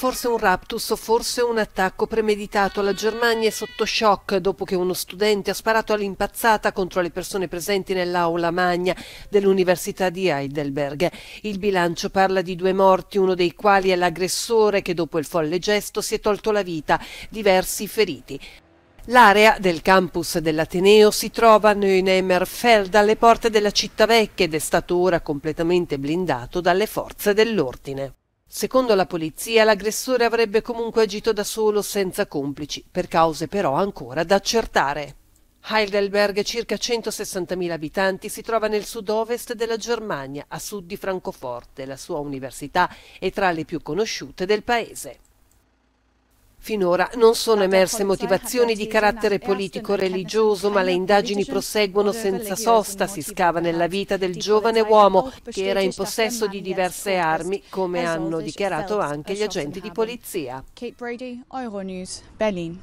Forse un raptus o forse un attacco premeditato. La Germania è sotto shock dopo che uno studente ha sparato all'impazzata contro le persone presenti nell'aula magna dell'Università di Heidelberg. Il bilancio parla di due morti, uno dei quali è l'aggressore che dopo il folle gesto si è tolto la vita, diversi feriti. L'area del campus dell'Ateneo si trova a Neuenerfeld alle porte della città vecchia ed è stato ora completamente blindato dalle forze dell'ordine. Secondo la polizia l'aggressore avrebbe comunque agito da solo senza complici, per cause però ancora da accertare. Heidelberg, circa 160.000 abitanti, si trova nel sud-ovest della Germania, a sud di Francoforte. La sua università è tra le più conosciute del paese. Finora non sono emerse motivazioni di carattere politico-religioso, ma le indagini proseguono senza sosta, si scava nella vita del giovane uomo che era in possesso di diverse armi, come hanno dichiarato anche gli agenti di polizia. Kate Brady, Euronews, Berlin.